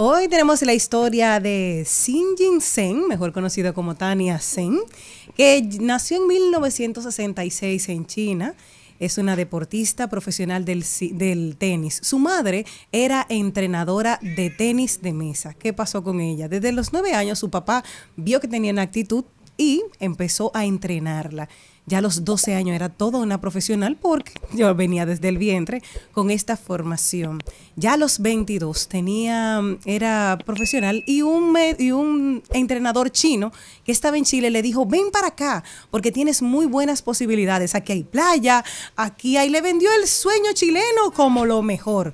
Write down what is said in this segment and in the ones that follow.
Hoy tenemos la historia de Xin Jin mejor conocido como Tania Sen, que nació en 1966 en China. Es una deportista profesional del, del, tenis. Su madre era entrenadora de tenis de mesa. ¿Qué pasó con ella? Desde los nueve años su papá vio que tenía una actitud empezó a entrenarla. Ya a los 12 años era toda una profesional porque yo venía desde el vientre con esta formación. Ya a los 22 tenía, era profesional y un, y un entrenador chino que estaba en Chile le dijo, ven para acá porque tienes muy buenas posibilidades. Aquí hay playa, aquí hay... Le vendió el sueño chileno como lo mejor.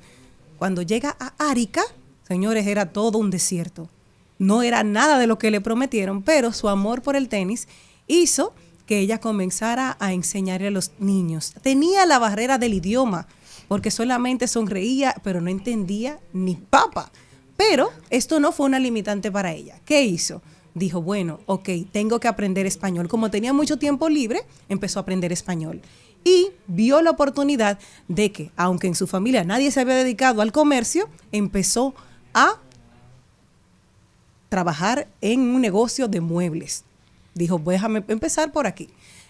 Cuando llega a Arica, señores, era todo un desierto no era nada de lo que le prometieron, pero su amor por el tenis hizo que ella comenzara a enseñarle a los niños. Tenía la barrera del idioma, porque solamente sonreía, pero no entendía ni papa. Pero esto no fue una limitante para ella. ¿Qué hizo? Dijo, bueno, ok, tengo que aprender español. Como tenía mucho tiempo libre, empezó a aprender español. Y vio la oportunidad de que, aunque en su familia nadie se había dedicado al comercio, empezó a trabajar en un negocio de muebles. Dijo, pues, déjame empezar por aquí.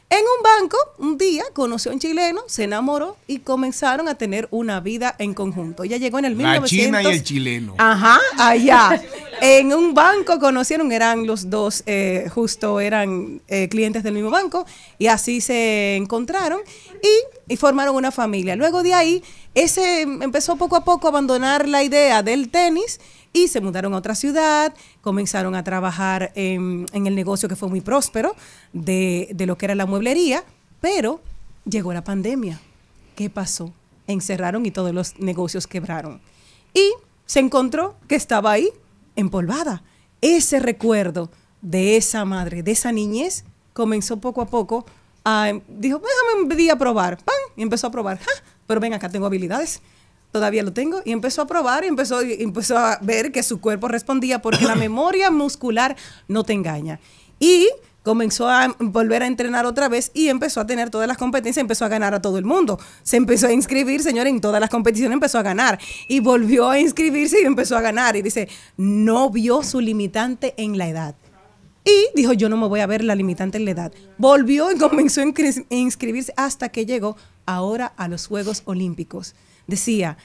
En un banco, un día conoció a un chileno, se enamoró y comenzaron a tener una vida en conjunto. Ella llegó en el La 1900... China y el chileno. Ajá, allá. En un banco conocieron, eran los dos, eh, justo eran eh, clientes del mismo banco, y así se encontraron y, formaron una familia. Luego de ahí, ese empezó poco a poco a abandonar la idea del tenis y se mudaron a otra ciudad, comenzaron a trabajar en, el negocio que fue muy próspero de lo que era la mueblería, pero llegó la pandemia. ¿Qué pasó? Encerraron y todos los negocios quebraron. Y se encontró que estaba ahí empolvada. Ese recuerdo de esa madre, de esa niñez, comenzó poco a poco a, dijo, pues, déjame un día probar, ¡pam! Y empezó a probar, ¡Ja! pero ven acá, tengo habilidades, todavía lo tengo, y empezó a probar y empezó, y empezó a ver que su cuerpo respondía porque la memoria muscular no te engaña. Y comenzó a volver a entrenar otra vez y empezó a tener todas las competencias, empezó a ganar a todo el mundo. Se empezó a inscribir, señor, en todas las competiciones empezó a ganar. Y volvió a inscribirse y empezó a ganar. Y dice, no vio su limitante en la edad. Y dijo, yo no me voy a ver la limitante en la edad. Volvió y comenzó a inscribirse hasta que llegó ahora a los Juegos Olímpicos. Decía,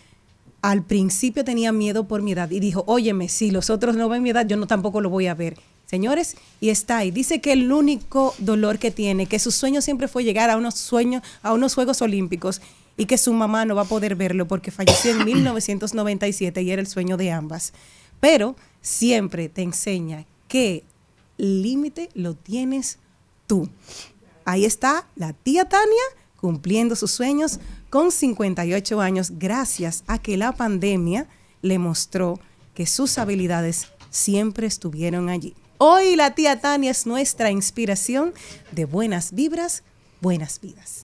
al principio tenía miedo por mi edad y dijo, óyeme, si los otros no ven mi edad, yo no tampoco lo voy a ver. Señores, y está ahí. Dice que el único dolor que tiene, que su sueño siempre fue llegar a unos sueños, a unos Juegos Olímpicos y que su mamá no va a poder verlo porque falleció en 1997 y era el sueño de ambas. Pero siempre te enseña que límite lo tienes tú. Ahí está la tía Tania cumpliendo sus sueños con 58 años gracias a que la pandemia le mostró que sus habilidades siempre estuvieron allí. Hoy la tía Tania es nuestra inspiración de buenas vibras, buenas vidas.